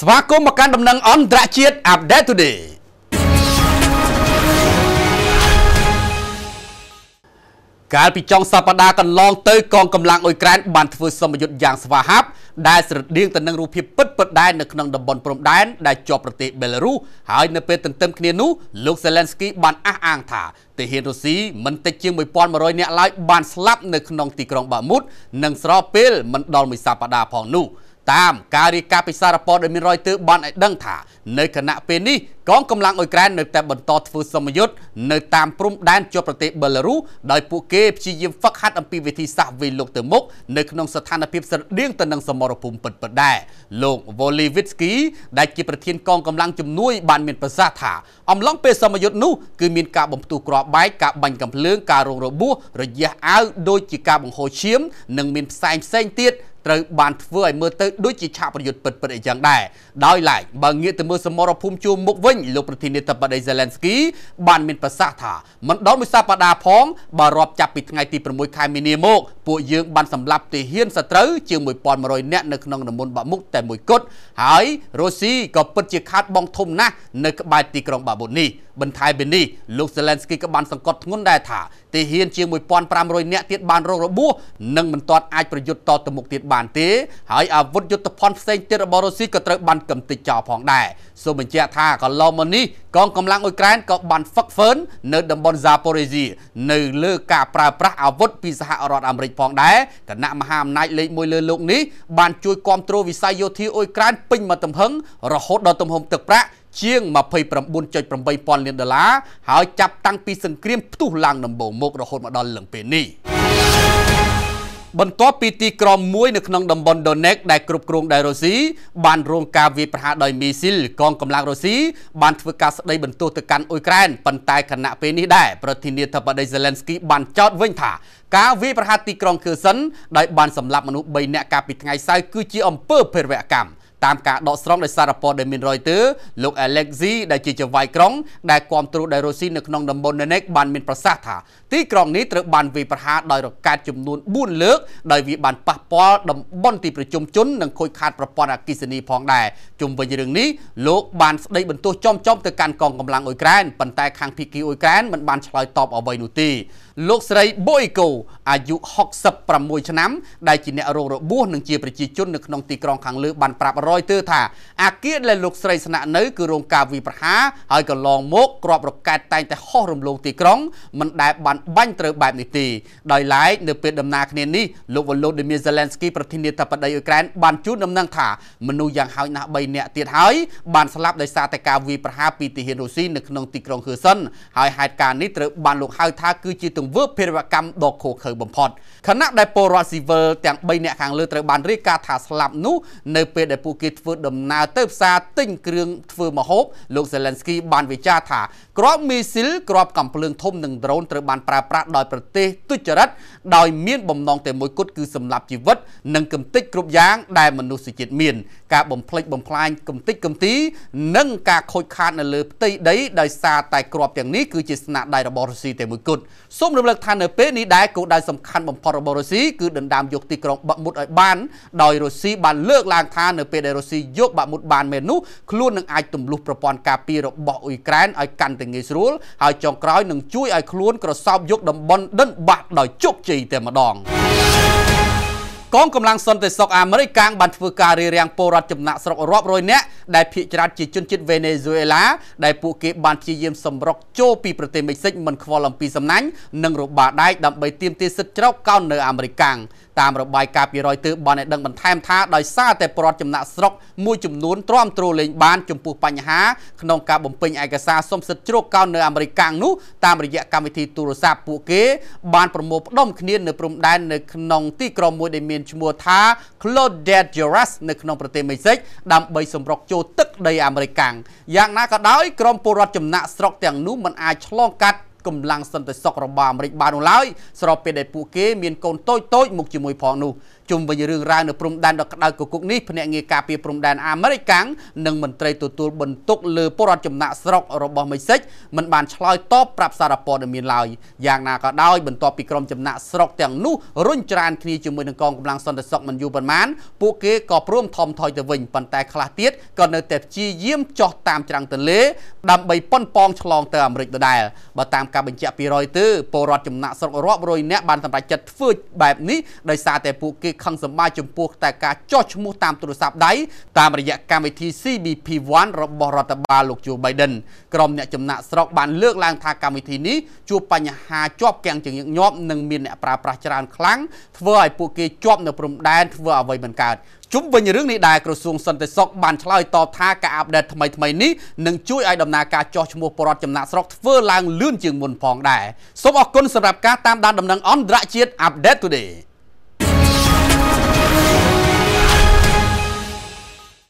ស្វាគមន៍មកកាន់ដំណឹងអន្តរជាតិ Update Today កាលពីចុងសប្តាហ៍កន្លងទៅកងកម្លាំងអ៊ុយក្រែនបានធ្វើសម្ពយុទ្ធយ៉ាងស្វាហាប់ដែលស្រដៀងទៅនឹងរូបភាពពិតពិតដែរនៅក្នុងតំបន់ព្រំដែនដែលជាប់ប្រទេសបេឡារុសហើយនៅពេលទន្ទឹមគ្នានោះលោក Zelensky បានអះអាងថាទាហានរុស្ស៊ីមិនតិចជាង1100នាក់ឡើយបានស្លាប់នៅក្នុងទីក្រុងបាមុតនិងស្របពេលមិនដល់មួយសប្តាហ៍ផងនោះ។តាមការរាយការណ៍ពីសារព័ត៌មានរយទ័របានឲ្យដឹងថានៅគណៈពេលនេះកងកម្លាំងអ៊ុយក្រែននៅ តែបន្តធ្វើសមយុទ្ធនៅតាមព្រំដែនជាប់ប្រទេសបេឡារុសដោយពួកគេព្យាយាមហ្វឹកហាត់អំពីវិធីសាស្ត្រវេលលោកទៅមុខនៅក្នុងស្ថានភាពស្រដៀងទៅនឹងសមរភូមិពិតៗដែរលោក Volivitsky ដែលជាប្រធានកងកម្លាំងជំនួយ បានមានប្រសាសន៍ថាអំឡុងពេលសមយុទ្ធនោះគឺមានការបំផ្ទុះគ្រាប់បែកការបាញ់កំភ្លើងការរងរបួសរយះអាវដូចជាការបង្ហូរឈាមនិងមានផ្សែងផ្សេងទៀតត្រូវបានធ្វើឲ្យមើលទៅដូចជាឆាកប្រយុទ្ធពិតពិតអីចឹងដែរដោយឡែកបើងាកទៅមើលសមរភូមិជួរមុខវិញលោកប្រធានាធិបតីសេឡែនស្គីបានមានប្រសាសន៍ថាមិនដល់មួយសប្តាហ៍ផងបើរាប់ចាប់ពីថ្ងៃទី6ខែមីនាមក ពួកយើងបានសម្លាប់ទាហានសត្រូវជាង1100នាក់នៅក្នុងតំបន់បាមុកតែមួយគត់ហើយរុស្ស៊ីក៏ពិតជា ខាតបងធំណាស់នៅក្បែរទីក្រុងបាមុកនេះ។បន្ថែមពីនេះលោក Zelensky ក៏បានសង្កត់ធ្ងន់ដែរថាទាហានជាង1500នាក់ទៀតបានរងរបួសនិងមិនទាន់អាចប្រយុទ្ធតទៅមុខទៀតបានទេ ហើយអាវុធយុទ្ធភណ្ឌផ្សេងទៀតរបស់រុស្ស៊ីក៏ត្រូវបានកំទេចចោលផងដែរសូមបញ្ជាក់ថាកន្លងមកនេះកងកម្លាំងអ៊ុយក្រែនក៏បានហ្វឹកហ្វឺននៅតំបន់ Zaporizhia នៅលើការប្រើប្រាស់អាវុធពីសហរដ្ឋអាមេរិកផងដែរគណៈមហាអំណាចលេខ1លើលោកនេះបានជួយគ្រប់គ្រងវិស័យយោធាអ៊ុយក្រែនពេញមួយទំហឹងរហូតដល់ទំហំទឹកប្រាក់ជាង29.8ពាន់លានដុល្លារហើយចាប់តាំងពីសង្គ្រាមផ្ទុះឡើងដំបូងមករហូតមកដល់លឹងពេលនេះបន្ទាប់ពីទីក្រុងមួយនៅក្នុងតំបន់ Donetsk ដែលគ្រប់គ្រងដោយរុស្ស៊ីបានរងការវាយប្រហារដោយមីស៊ីលកងកម្លាំងរុស្ស៊ីបានធ្វើការស្ដីបន្ទោសទៅកាន់អ៊ុយក្រែនប៉ុន្តែខណៈពេលនេះដែរប្រធានាធិបតី Zelensky បានចោទវិញថាការវាយប្រហារទីក្រុង Kherson ដោយបានសម្លាប់មនុស្ស3នាក់កាលពីថ្ងៃសៅរ៍គឺជាអំពើភេរវកម្មតាមការដកស្រង់ដោយសារពតដែលមានរយទើលោក Alexi ដែលជាចៅហ្វាយក្រុងដែលគ្រប់គ្រងដោយរុស្ស៊ីនៅក្នុងតំបន់នេនិកបានមានប្រសាសន៍ថាទីក្រុងនេះត្រូវបានវាយប្រហារដោយរកែតចំនួន4លើកដោយវាបានប៉ះពាល់តំបន់ទីប្រជុំជននិងខូចខាតប្រព័ន្ធអគ្គិសនីផងដែរជុំវិញរឿងនេះលោកបានស្ដីបន្ទោសចំចំទៅកាន់កងកម្លាំងអ៊ុយក្រែនប៉ុន្តែខាងភីគីអ៊ុយក្រែនមិនបានឆ្លើយតបអ្វីនោះទេលោកស្រីប៊ុយកូអាយុ66ឆ្នាំដែលជាអ្នករងរបួសនិងជាប្រជា ជននៅក្នុងទីក្រុងខាងលើបានប្រាប់រយទើថាអាគារដែលលោកស្រីស្នាក់នៅគឺរោងការវិប្រហាហើយក៏ឡងមកក្របរកែតតែងតែហោះរំលងទីក្រុងមិនដែល បានបាញ់ត្រូវបែបនេះទេដោយឡែកនៅពេលដំណើរគ្នានេះលោកវ៉ូឡូឌីមៀសេឡែនស្គីប្រធានាធិបតីអ៊ុយក្រែនបានជូនដំណឹងថាមនុស្សយ៉ាងហោចណាស់3នាក់ទៀតហើយបានស្លាប់ដោយសារតែការវាយប្រហារពីទាហានរុស្ស៊ីនៅក្នុងទីក្រុងហឺសិនហើយហេតុការណ៍នេះត្រូវបានលោកហៅថាគឺជាទងង្វើភេរវកម្មដ៏ឃោរឃៅបំផុតខណៈដែលពលរដ្ឋស៊ីវិលទាំង3អ្នកខាងលើត្រូវបានរាយការណ៍ថាស្លាប់នោះនៅពេលដែលពួកគេធ្វើដំណើរទៅផ្សារទិញគ្រឿងធ្វើម្ហូបលោក Zelensky បានវិចារថាក្របមីស៊ីលក្របកំភ្លើងធំនិងដ្រូនត្រូវបានប្រើប្រាស់ដោយប្រទេសទុច្ចរិតដោយមានបំណងតែមួយគត់គឺសម្លាប់ជីវិតនិងកំទេចគ្រប់យ៉ាងដែលមនុស្សជាតិមានការបំផ្លិចបំផ្លាញកំទេចកំទី និងការខូចខាត នៅលើផ្ទៃដីដោយសារតែក្របទាំងនេះគឺជាស្នាដៃរបស់រុស្ស៊ីតែមួយគត់សូមរំលឹកថានៅពេលនេះដែរគោលដៅសំខាន់បំផុតរបស់រុស្ស៊ីគឺដណ្ដើមយកទីក្រុងបាក់មុតឲ្យបានដោយរុស្ស៊ីបានលើកឡើងថានៅពេលដែលរុស្ស៊ីយកបាក់មុតបានមែននោះខ្លួននឹងអាចទម្លុះប្រព័ន្ធការពាររបស់អ៊ុយក្រែនឲ្យកាន់តែងាយស្រួលហើយចុងក្រោយនឹងជួយឲ្យខ្លួនក្រសោបយកតំបន់ដិនបាក់ដោយជោគជ័យតែម្ដងកងកម្លាំងសន្តិសុខអាមេរិកកាំងបានធ្វើការរារាំងពលរដ្ឋចំណាក់ស្រុករាប់រយនាក់ដែលភៀសច្រើនជាជនជាតិវេណេស៊ុយអេឡាដែលពួកគេ បានព្យាយាមសម្រុកចូលពីប្រទេសមិចសិចមិនខ្វល់អំពីសំណាញ់និងរបាដែកដើម្បីទាមទារសិទ្ធិជ្រកកោននៅអាមេរិកកាំងតាមរបាយការណ៍ពីរយទើបបានឲ្យដឹងបន្ថែមថាដោយសារតែប្រដ្ឋចំណាក់ស្រុកមួយចំនួនទ្រាំទ្រលេងបានចំពោះបញ្ហាក្នុងការបំពេញឯកសារសុំសិទ្ធិជ្រកកោននៅអាមេរិកកាំងនោះតាមរយៈកម្មវិធីទូរស័ព្ទពួកគេបានប្រមូលផ្ដុំគ្នានៅព្រំដែននៅក្នុងទីក្រុងមួយដែលមានឈ្មោះថា Claudet Juras នៅក្នុងប្រទេសមេសិកដើម្បីសម្រុកចូលទឹកដីអាមេរិកកាំងយ៉ាងណាក៏ដោយក្រមពលរដ្ឋចំណាក់ស្រុកទាំងនោះមិនអាចឆ្លងកាត់កម្លាំងសន្តិសុខរបស់អាមេរិកបាននោះឡើយស្របពេលដែលពួកគេមានកូនតូចតូចមកជាមួយផងនោះជុំវិញរឿងរ៉ាវនៅព្រំដែនដ៏ក្តៅគគុកនេះភ្នាក់ងារការពារព្រំដែនអាមេរិកកាំងនិងមន្ត្រីទទួលបន្ទុកលើពលរដ្ឋចំណាក់ស្រុករបស់មិចសិចមិនបានឆ្លើយតបប្រាប់សារព័ត៌មានឡើយយ៉ាងណាក៏ដោយបន្ទាប់ពីក្រុមចំណាក់ស្រុកទាំងនោះរុញច្រានគ្នាជាមួយនឹងកងកម្លាំងសន្តិសុខមិនយូរប៉ុន្មានពួកគេក៏ព្រមថមថយទៅវិញប៉ុន្តែខ្លះទៀតក៏នៅតែព្យាយាមចោះតាមច្រាំងទន្លេដើម្បីប៉ុនប៉ងឆ្លងទៅអាមេរិកដដែលបើតាមការបញ្ជាក់ពី Reuters ពលរដ្ឋចំណាក់ស្រុករាប់រយនាក់បានសម្រេចចិត្តធ្វើបែបនេះដោយសារតែពួកគេខឹងសម្បាចំពោះតែការចោះឈ្មោះតាមទូរស័ព្ទដៃតាមរយៈកម្មវិធី CBP1 របស់រដ្ឋបាលលោកជូបៃដិនក្រុមអ្នកចំណាក់ស្រុកបានលើកឡើងថាកម្មវិធីនេះជួបបញ្ហាជាប់គាំងជាញឹកញាប់និងមានអ្នកប្រើប្រាស់ច្រើនខ្លាំងធ្វើឲ្យពួកគេជាប់នៅព្រំដែនធ្វើអ្វីមិនកើតជុំវិញរឿងនេះដែរក្រសួងសន្តិសុខបានឆ្លើយតបថាការអាប់ដេតថ្មីថ្មីនេះនឹងជួយឲ្យដំណើរការចោះឈ្មោះបរដ្ឋចំណាក់ស្រុកធ្វើឡើងលឿនជាងមុនផងដែរសូមអរគុណសម្រាប់ការតាមដានដំណឹងអន្តរជាតិ Update Today